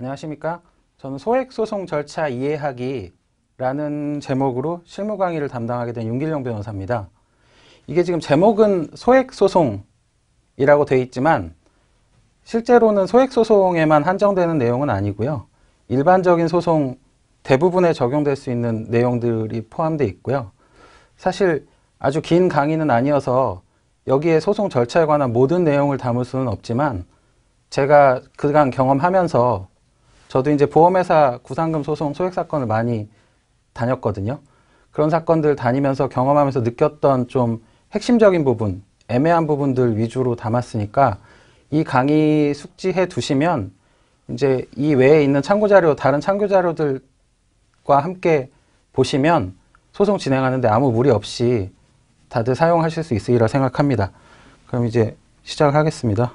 안녕하십니까? 저는 소액소송 절차 이해하기 라는 제목으로 실무 강의를 담당하게 된 윤길영 변호사입니다. 이게 지금 제목은 소액소송이라고 되어 있지만 실제로는 소액소송에만 한정되는 내용은 아니고요. 일반적인 소송 대부분에 적용될 수 있는 내용들이 포함되어 있고요. 사실 아주 긴 강의는 아니어서 여기에 소송 절차에 관한 모든 내용을 담을 수는 없지만 제가 그간 경험하면서 저도 이제 보험회사 구상금 소송 소액 사건을 많이 다녔거든요. 그런 사건들 다니면서 경험하면서 느꼈던 좀 핵심적인 부분, 애매한 부분들 위주로 담았으니까 이 강의 숙지해 두시면 이제 이 외에 있는 참고 자료, 다른 참고 자료들과 함께 보시면 소송 진행하는데 아무 무리 없이 다들 사용하실 수 있으리라 생각합니다. 그럼 이제 시작하겠습니다.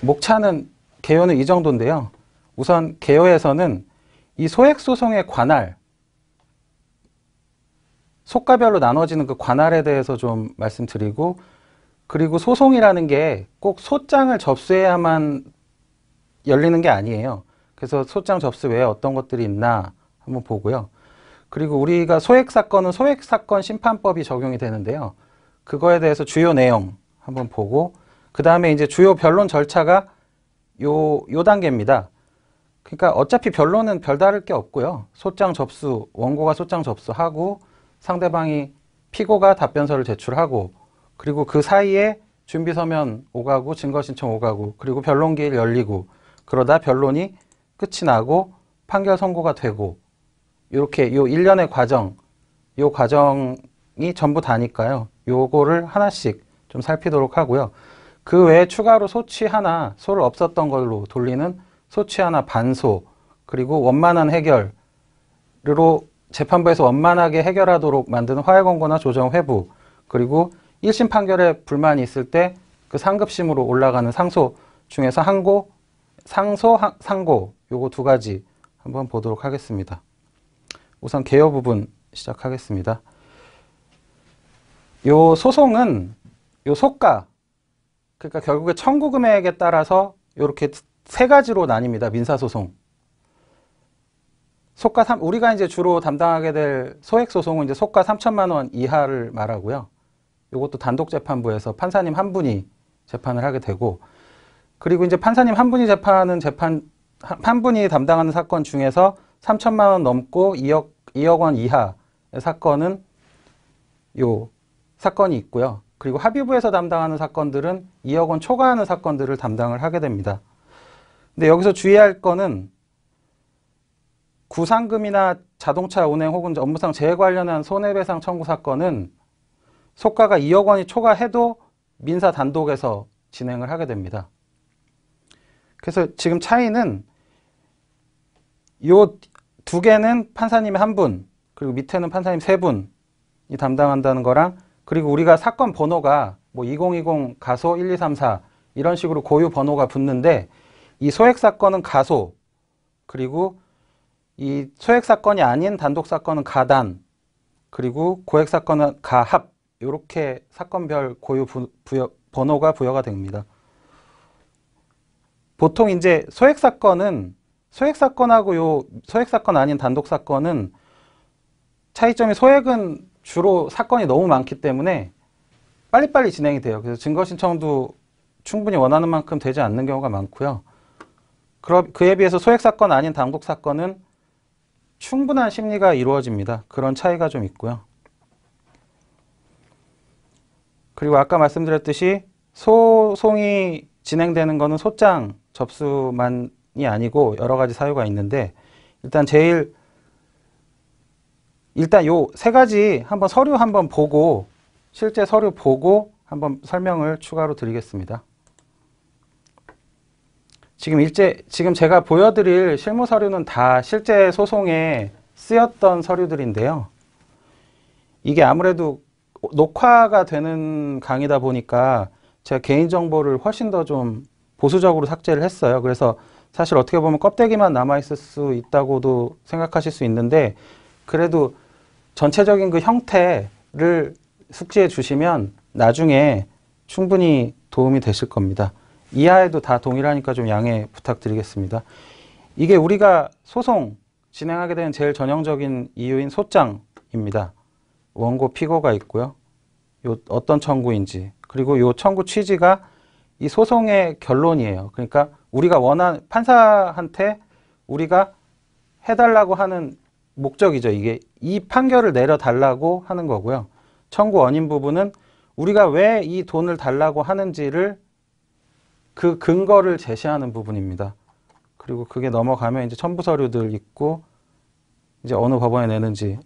목차는 개요는 이 정도인데요. 우선 개요에서는 이 소액 소송의 관할, 속가별로 나눠지는 그 관할에 대해서 좀 말씀드리고 그리고 소송이라는 게 꼭 소장을 접수해야만 열리는 게 아니에요. 그래서 소장 접수 외에 어떤 것들이 있나 한번 보고요. 그리고 우리가 소액사건은 소액사건 심판법이 적용이 되는데요. 그거에 대해서 주요 내용 한번 보고 그 다음에 이제 주요 변론 절차가 요, 요 단계입니다. 그러니까 어차피 변론은 별다를 게 없고요. 소장 접수, 원고가 소장 접수하고 상대방이 피고가 답변서를 제출하고 그리고 그 사이에 준비 서면 오가고 증거 신청 오가고 그리고 변론기일 열리고 그러다 변론이 끝이 나고 판결 선고가 되고 이렇게 요 일련의 과정 요 과정이 전부 다니까요. 요거를 하나씩 좀 살피도록 하고요. 그 외에 추가로 소치 하나 소를 없었던 걸로 돌리는 소취하나 반소 그리고 원만한 해결으로 재판부에서 원만하게 해결하도록 만드는 화해 권고나 조정 회부 그리고 1심 판결에 불만이 있을 때 그 상급심으로 올라가는 상소 중에서 항고, 상소, 하, 상고 요거 두 가지 한번 보도록 하겠습니다. 우선 개요 부분 시작하겠습니다. 요 소송은 요 속가 그러니까 결국에 청구 금액에 따라서 이렇게 세 가지로 나뉩니다. 민사소송. 속가 3, 우리가 이제 주로 담당하게 될 소액소송은 이제 속가 3천만 원 이하를 말하고요. 이것도 단독재판부에서 판사님 한 분이 재판을 하게 되고 그리고 이제 판사님 한 분이 재판은 재판 한 분이 담당하는 사건 중에서 3천만 원 넘고 2억 2억 원 이하의 사건은 요 사건이 있고요. 그리고 합의부에서 담당하는 사건들은 2억 원 초과하는 사건들을 담당을 하게 됩니다. 근데 여기서 주의할 거는 구상금이나 자동차 운행 혹은 업무상 재해 관련한 손해배상 청구 사건은 속가가 2억 원이 초과해도 민사 단독에서 진행을 하게 됩니다. 그래서 지금 차이는 요두 개는 판사님이 한 분, 그리고 밑에는 판사님 세 분이 담당한다는 거랑 그리고 우리가 사건 번호가 뭐 2020 가소 1234 이런 식으로 고유 번호가 붙는데 이 소액 사건은 가소, 그리고 이 소액 사건이 아닌 단독 사건은 가단, 그리고 고액 사건은 가합 이렇게 사건별 고유 부, 부여, 번호가 부여가 됩니다. 보통 이제 소액 사건은 소액 사건하고 요 소액 사건 아닌 단독 사건은 차이점이 소액은 주로 사건이 너무 많기 때문에 빨리빨리 진행이 돼요. 그래서 증거 신청도 충분히 원하는 만큼 되지 않는 경우가 많고요. 그에 비해서 소액 사건 아닌 당국 사건은 충분한 심리가 이루어집니다. 그런 차이가 좀 있고요. 그리고 아까 말씀드렸듯이 소송이 진행되는 것은 소장 접수만이 아니고 여러 가지 사유가 있는데 일단 제일 일단 요 세 가지 한번 서류 한번 보고 실제 서류 보고 한번 설명을 추가로 드리겠습니다. 지금 일제 지금 제가 보여드릴 실무 서류는 다 실제 소송에 쓰였던 서류들인데요. 이게 아무래도 녹화가 되는 강의다 보니까 제가 개인정보를 훨씬 더 좀 보수적으로 삭제를 했어요. 그래서 사실 어떻게 보면 껍데기만 남아있을 수 있다고도 생각하실 수 있는데 그래도 전체적인 그 형태를 숙지해 주시면 나중에 충분히 도움이 되실 겁니다. 이하에도 다 동일하니까 좀 양해 부탁드리겠습니다. 이게 우리가 소송 진행하게 되는 제일 전형적인 이유인 소장입니다. 원고 피고가 있고요. 요 어떤 청구인지 그리고 요 청구 취지가 이 소송의 결론이에요. 그러니까 우리가 원한 판사한테 우리가 해달라고 하는 목적이죠. 이게 이 판결을 내려달라고 하는 거고요. 청구 원인 부분은 우리가 왜 이 돈을 달라고 하는지를 그 근거를 제시하는 부분입니다. 그리고 그게 넘어가면 이제 첨부 서류들 있고 이제 어느 법원에 내는지